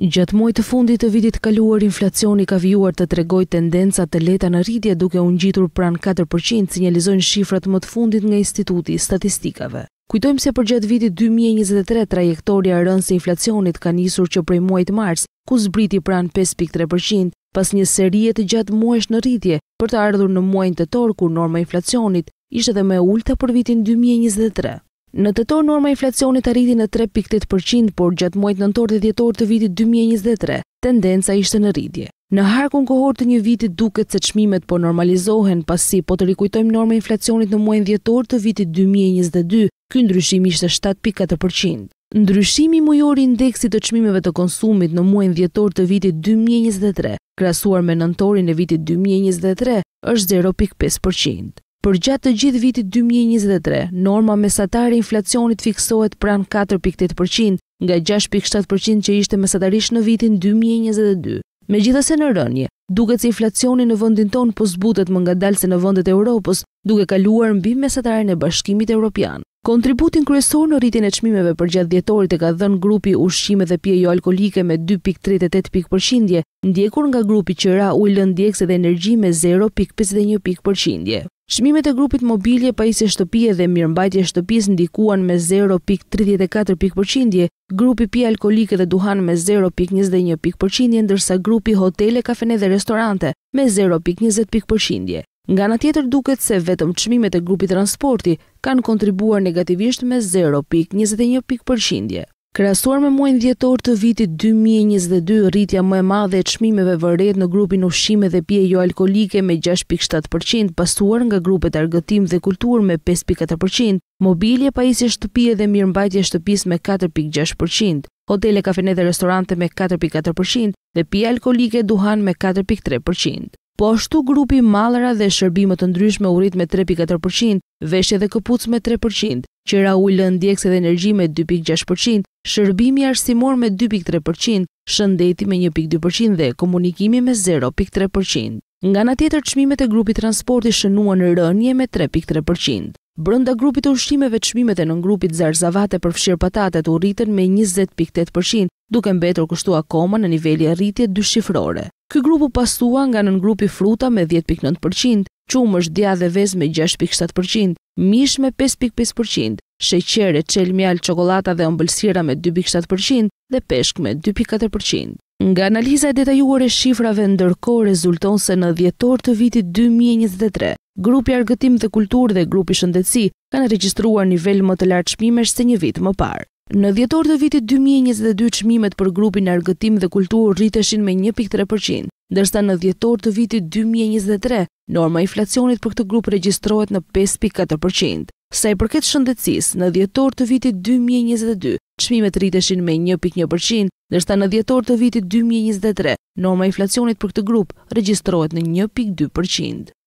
Gjatë muajit të fundit të vitit të kaluar, inflacioni ka vjuar të tregoj tendenca të leta në rritje duke u ngjitur pran 4%, sinjalizojnë shifrat më të fundit nga Instituti i Statistikave. Kujtojmë se për gjatë vitit 2023 trajektoria e rënës së inflacionit ka nisur që prej muajit mars, ku zbriti pran 5.3% pas një serie të gjatë muesh në rritje për të ardhur në muajin të torë kur norma inflacionit ishte dhe me ulta për vitin 2023. Në të norma inflacionit arriti në 3.8%, por gjatë muajit nëntor dhe dhjetor të vitit 2023, tendenca ishte në rritje. Në harkun kohor të një viti duket se çmimet po normalizohen, pasi po të rikujtojmë norma inflacionit në muajin dhjetor të vitit 2022, ky ndryshim ishte 7.4%. Ndryshimi mujori i të qmimeve të konsumit në muajnë djetor të vitit 2023, krasuar me nëntorin e vitit 2023, është 0.5%. Për gjatë të gjithë vitit 2023, norma mesatare e inflacionit fiksohet pran 4.8% nga 6.7% që ishte mesatarisht në vitin 2022. Megjithëse në rënje, duket se inflacioni në vendin ton po zbutet më ngadalse në vendet e Evropës, duke kaluar mbi mesatare e Bashkimit Evropian. Kontributin kryesor në rritjen e çmimeve për gjatë dhjetorit e ka dhënë grupi ushqime dhe pije jo alkolike me 2.38%, ndjekur nga grupi qira, ujë, lëndë, dhe energji me 0.51%. Shmimet e grupit mobilje, pajisje shtëpije dhe mirëmbajtje shtëpis ndikuan me 0.34% grupi pi alkoholike dhe duhan me 0.21% ndërsa grupi hotele, kafene dhe restorante me 0.20%. Nga në tjetër duket se vetëm qmimet e grupit transporti kanë kontribuar negativisht me 0.21%. Krasuar me muajnë djetor të vitit 2022, rritja më e madhe e qmimeve vërret në grupin ushqime dhe pje jo alkoholike me 6.7%, pasuar nga grupet argëtim dhe kultur me 5.4%, mobilje pa isi shtëpije dhe mirëmbajtje mbajtje shtëpis me 4.6%, hotele, kafene dhe restorante me 4.4% dhe pje alkoholike duhan me 4.3%. Po ashtu grupi malëra dhe shërbimet të ndryshme u rrit me 3.4%, veshje dhe këpuc me 3%, u ullë ndjekse dhe energji me 2.6%, shërbimi arsimor me 2.3%, shëndeti me 1.2% dhe komunikimi me 0.3%. Nga në tjetër, qmimet e grupi transporti shënua në rënje me 3.3%. Brënda grupit ushqimeve, qmimet e nën grupit zarzavate për fshirë patatet u rritën me 20.8%, duke mbetur kështu akoma në nivelli e rritje dyshifrore. Ky grupu pastua nga nën grupi fruta me 10.9%, qumë është dja dhe vez me 6.7%, mish me 5.5%, sheqere, qelmial, qokolata dhe ombëlsira me 2.7% dhe peshk me 2.4%. Nga analiza e detajuar e shifrave ndërko rezulton se në djetor të vitit 2023, grupi argëtim dhe kultur dhe grupi shëndetsi kanë registruar nivel më të lartë shmimesh se një vit më parë. Në djetor të vitit 2022, shmimet për grupin argëtim dhe kultur rriteshin me 1.3%, dërsta në djetor të vitit 2023, Norma e inflacionit për këtë grup regjistrohet në 5.4%. Sa i përket shëndetësisë, në dhjetor të vitit 2022 çmimet rriteshin me 1.1%, ndërsa në dhjetor të vitit 2023 norma e inflacionit për këtë grup regjistrohet në 1.2%.